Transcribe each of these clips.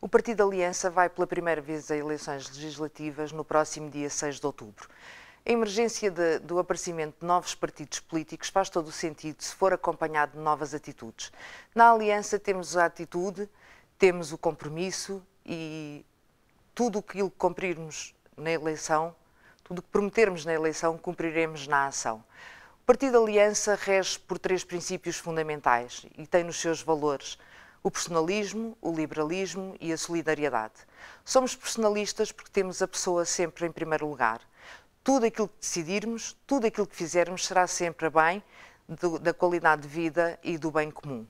O Partido Aliança vai pela primeira vez a eleições legislativas no próximo dia 6 de outubro. A emergência de, do aparecimento de novos partidos políticos faz todo o sentido se for acompanhado de novas atitudes. Na Aliança temos a atitude, temos o compromisso e tudo aquilo que cumprirmos na eleição, tudo o que prometermos na eleição, cumpriremos na ação. O Partido Aliança rege por três princípios fundamentais e tem nos seus valores o personalismo, o liberalismo e a solidariedade. Somos personalistas porque temos a pessoa sempre em primeiro lugar. Tudo aquilo que decidirmos, tudo aquilo que fizermos será sempre a bem do, da qualidade de vida e do bem comum.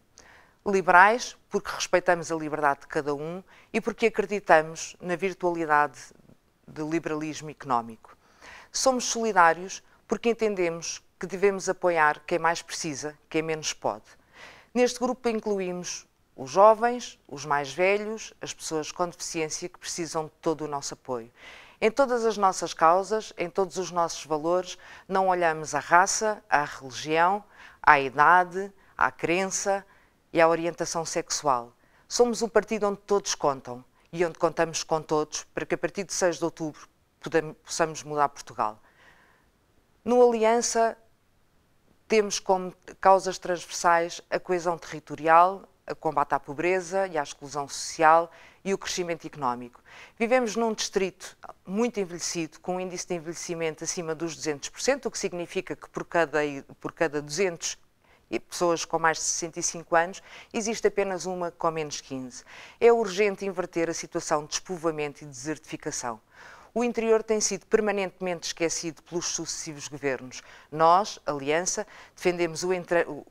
Liberais, porque respeitamos a liberdade de cada um e porque acreditamos na virtualidade do liberalismo económico. Somos solidários porque entendemos que devemos apoiar quem mais precisa, quem menos pode. Neste grupo incluímos os jovens, os mais velhos, as pessoas com deficiência que precisam de todo o nosso apoio. Em todas as nossas causas, em todos os nossos valores, não olhamos à raça, à religião, à idade, à crença e à orientação sexual. Somos um partido onde todos contam e onde contamos com todos para que a partir de 6 de outubro possamos mudar Portugal. No Aliança temos como causas transversais a coesão territorial, o combate à pobreza e à exclusão social e o crescimento económico. Vivemos num distrito muito envelhecido, com um índice de envelhecimento acima dos 200%, o que significa que por cada, por cada 200 pessoas com mais de 65 anos, existe apenas uma com menos 15. É urgente inverter a situação de despovoamento e desertificação o interior tem sido permanentemente esquecido pelos sucessivos governos. Nós, Aliança, defendemos o,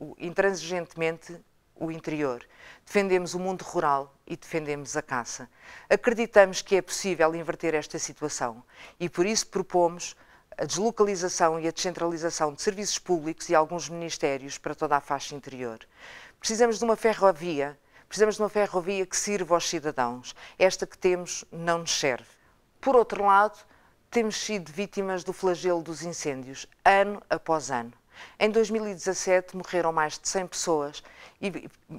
o intransigentemente o interior, defendemos o mundo rural e defendemos a caça. Acreditamos que é possível inverter esta situação e por isso propomos a deslocalização e a descentralização de serviços públicos e alguns ministérios para toda a faixa interior. Precisamos de uma ferrovia, precisamos de uma ferrovia que sirva aos cidadãos. Esta que temos não nos serve. Por outro lado, temos sido vítimas do flagelo dos incêndios, ano após ano. Em 2017 morreram mais de 100 pessoas e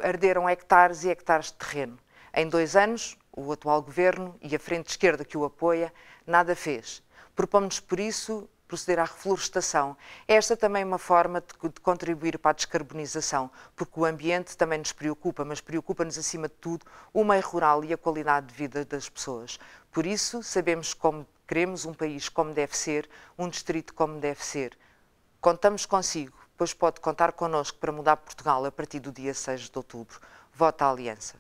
arderam hectares e hectares de terreno. Em dois anos, o atual governo e a frente esquerda que o apoia nada fez. Propomos, por isso, proceder à reflorestação. Esta é também é uma forma de, de contribuir para a descarbonização, porque o ambiente também nos preocupa, mas preocupa-nos acima de tudo o meio rural e a qualidade de vida das pessoas. Por isso, sabemos como queremos um país como deve ser, um distrito como deve ser. Contamos consigo, pois pode contar connosco para mudar Portugal a partir do dia 6 de outubro. Vota a Aliança.